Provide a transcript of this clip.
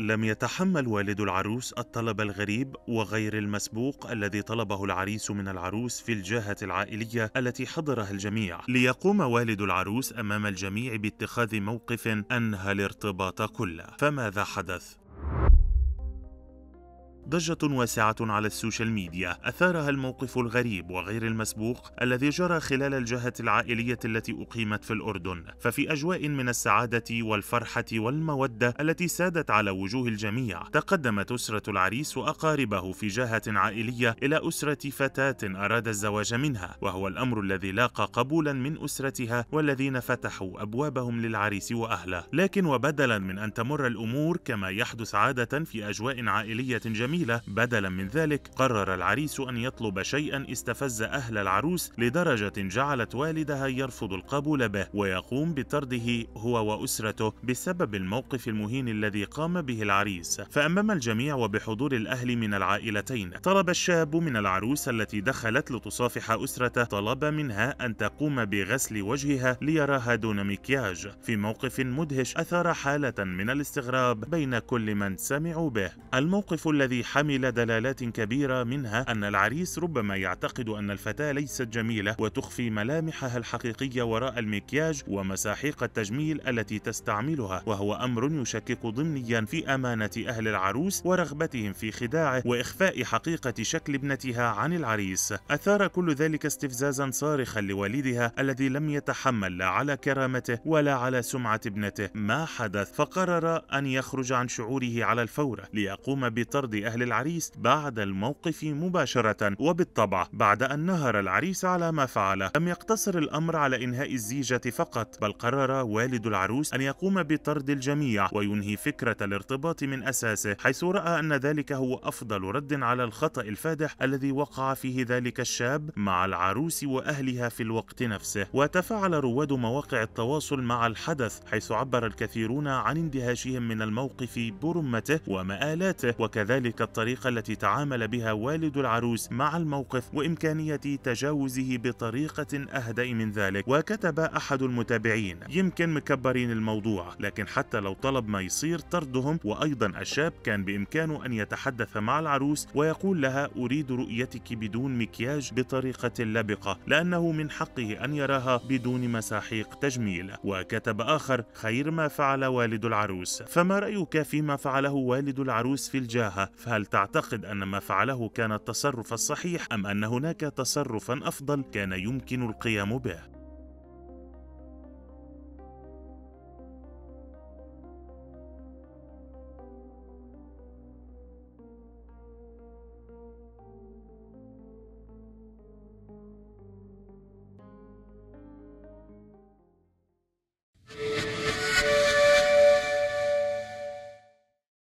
لم يتحمل والد العروس الطلب الغريب وغير المسبوق الذي طلبه العريس من العروس في الجاهة العائلية التي حضرها الجميع، ليقوم والد العروس أمام الجميع باتخاذ موقف أنهى الارتباط كله، فماذا حدث؟ ضجة واسعة على السوشيال ميديا أثارها الموقف الغريب وغير المسبوق الذي جرى خلال الجهة العائلية التي أقيمت في الأردن ففي أجواء من السعادة والفرحة والمودة التي سادت على وجوه الجميع تقدمت أسرة العريس وأقاربه في جهة عائلية إلى أسرة فتاة أراد الزواج منها وهو الأمر الذي لاقى قبولا من أسرتها والذين فتحوا أبوابهم للعريس وأهله لكن وبدلا من أن تمر الأمور كما يحدث عادة في أجواء عائلية جميلة جميلة بدلا من ذلك قرر العريس أن يطلب شيئا استفز أهل العروس لدرجة جعلت والدها يرفض القبول به ويقوم بطرده هو وأسرته بسبب الموقف المهين الذي قام به العريس فأمام الجميع وبحضور الأهل من العائلتين طلب الشاب من العروس التي دخلت لتصافح أسرته طلب منها أن تقوم بغسل وجهها ليراها دون مكياج في موقف مدهش أثار حالة من الاستغراب بين كل من سمعوا به الموقف الذي حمل دلالات كبيرة منها أن العريس ربما يعتقد أن الفتاة ليست جميلة وتخفي ملامحها الحقيقية وراء المكياج ومساحيق التجميل التي تستعملها وهو أمر يشكك ضمنيا في أمانة أهل العروس ورغبتهم في خداعه وإخفاء حقيقة شكل ابنتها عن العريس أثار كل ذلك استفزازا صارخا لوالدها الذي لم يتحمل لا على كرامته ولا على سمعة ابنته ما حدث فقرر أن يخرج عن شعوره على الفور ليقوم بطرد أهل أهل العريس بعد الموقف مباشرة وبالطبع بعد أن نهر العريس على ما فعله لم يقتصر الأمر على إنهاء الزيجة فقط بل قرر والد العروس أن يقوم بطرد الجميع وينهي فكرة الارتباط من أساسه حيث رأى أن ذلك هو أفضل رد على الخطأ الفادح الذي وقع فيه ذلك الشاب مع العروس وأهلها في الوقت نفسه وتفاعل رواد مواقع التواصل مع الحدث حيث عبر الكثيرون عن اندهاشهم من الموقف برمته ومآلاته وكذلك الطريقة التي تعامل بها والد العروس مع الموقف وإمكانية تجاوزه بطريقة أهدأ من ذلك وكتب أحد المتابعين يمكن مكبرين الموضوع لكن حتى لو طلب ما يصير طردهم وأيضا الشاب كان بإمكانه أن يتحدث مع العروس ويقول لها أريد رؤيتك بدون مكياج بطريقة لبقة لأنه من حقه أن يراها بدون مساحيق تجميل وكتب آخر خير ما فعل والد العروس فما رأيك فيما فعله والد العروس في الجاهة هل تعتقد أن ما فعله كان التصرف الصحيح أم أن هناك تصرفا أفضل كان يمكن القيام به؟